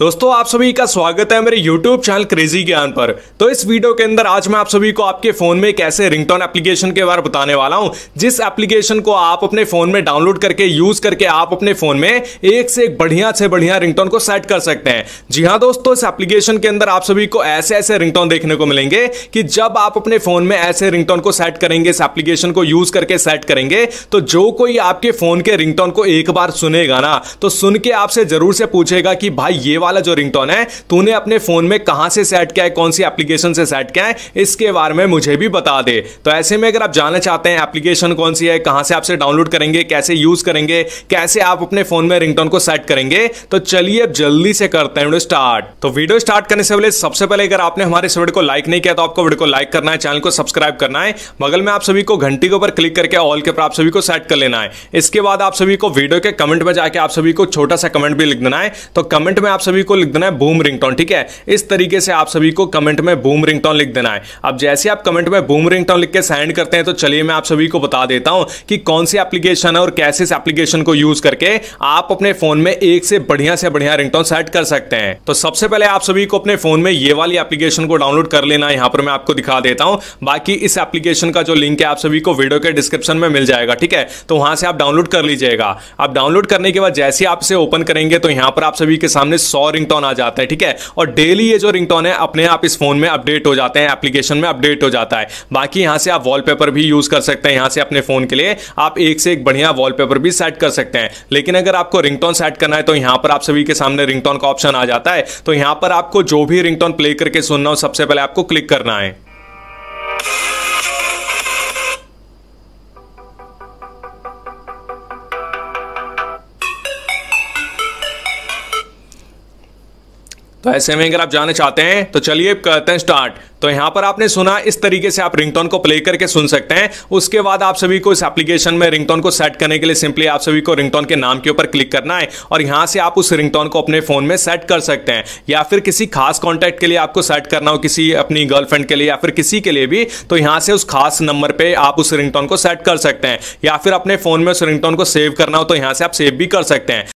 दोस्तों आप सभी का स्वागत है मेरे YouTube चैनल क्रेजी ज्ञान पर तो इस वीडियो के अंदर आज मैं आप सभी को आपके फोन में एक ऐसे रिंगटोन एप्लीकेशन के बारे बताने वाला हूं जिस एप्लीकेशन को आप अपने फोन में डाउनलोड करके यूज करके आप अपने फोन में एक से एक बढ़िया से बढ़िया रिंगटोन को सेट कर सकते हैं जी हाँ दोस्तों इस एप्लीकेशन के अंदर आप सभी को ऐसे ऐसे रिंगटोन देखने को मिलेंगे कि जब आप अपने फोन में ऐसे रिंगटोन को सेट करेंगे इस एप्लीकेशन को यूज करके सेट करेंगे तो जो कोई आपके फोन के रिंगटोन को एक बार सुनेगा ना तो सुन के आपसे जरूर से पूछेगा कि भाई ये वाला जो रिंगटोन है तूने अपने फोन में कहाँ से सेट किया है कौन सी एप्लीकेशन से सेट किया है इसके बारे में मुझे भी बता दे तो ऐसे में अगर आप जानना चाहते हैं एप्लीकेशन कौन सी है कहां से आपसे डाउनलोड करेंगे कैसे यूज करेंगे कैसे आप अपने फोन में रिंगटोन को सेट करेंगे तो चलिए अब जल्दी से करते हैं वीडियो स्टार्ट तो वीडियो स्टार्ट करने से पहले सबसे पहले अगर आपने हमारे इस वीडियो को लाइक नहीं किया तो आपको वीडियो को लाइक करना है चैनल को सब्सक्राइब करना है बगल में आप सभी को घंटी के ऊपर क्लिक करके ऑल के ऊपर आप सभी को सेट कर लेना है इसके बाद आप सभी को वीडियो के कमेंट में जाके आप सभी को छोटा सा कमेंट भी लिख देना है तो कमेंट में आप सभी सभी को लिख देना है बूम रिंगटोन ठीक है इस तरीके से आप सभी को कमेंट में बूम रिंगटोन लिख देना है अब जैसे आप कमेंट में बूम रिंगटोन लिख के सेंड करते हैं तो चलिए मैं आप सभी को बता देता हूं कि कौन सी एप्लीकेशन है और कैसे इस एप्लीकेशन को यूज करके आप अपने फोन में एक से बढ़िया से बढ़िया रिंगटोन सेट कर सकते हैं तो सबसे पहले आप सभी को अपने फोन में ये वाली एप्लीकेशन को डाउनलोड कर लेना यहां पर मैं आपको दिखा देता हूं बाकी इस एप्लीकेशन का जो लिंक है आप सभी को वीडियो के डिस्क्रिप्शन में मिल जाएगा ठीक है तो वहां से आप डाउनलोड कर लीजिएगा आप डाउनलोड करने के बाद जैसे आप इसे ओपन करेंगे तो यहां पर आप सभी के सामने सौ सौ रिंगटोन आ जाता है ठीक है और डेली ये जो रिंगटोन है अपने आप इस फोन में अपडेट हो जाते हैं एप्लीकेशन में अपडेट हो जाता है बाकी यहां से आप वॉलपेपर भी यूज कर सकते हैं यहां से अपने फोन के लिए आप एक से एक बढ़िया वॉलपेपर भी सेट कर सकते हैं लेकिन अगर आपको रिंगटोन सेट करना है तो यहां पर आप सभी के सामने रिंगटोन का ऑप्शन आ जाता है तो यहां पर आपको जो भी रिंगटोन प्ले करके सुनना हो सबसे पहले आपको क्लिक करना है तो ऐसे में अगर आप जाना चाहते हैं तो चलिए करते हैं स्टार्ट तो यहाँ पर आपने सुना इस तरीके से आप रिंगटोन को प्ले करके सुन सकते हैं उसके बाद आप सभी को इस एप्लीकेशन में रिंगटोन को सेट करने के लिए सिंपली आप सभी को रिंगटोन के नाम के ऊपर क्लिक करना है और यहाँ से आप उस रिंगटोन को अपने फोन में सेट कर सकते हैं या फिर किसी खास कॉन्टैक्ट के लिए आपको सेट करना हो किसी अपनी गर्लफ्रेंड के लिए या फिर किसी के लिए भी तो यहाँ से उस खास नंबर पर आप उस रिंगटोन को सेट कर सकते हैं या फिर अपने फोन में उस रिंगटोन को सेव करना हो तो यहाँ से आप सेव भी कर सकते हैं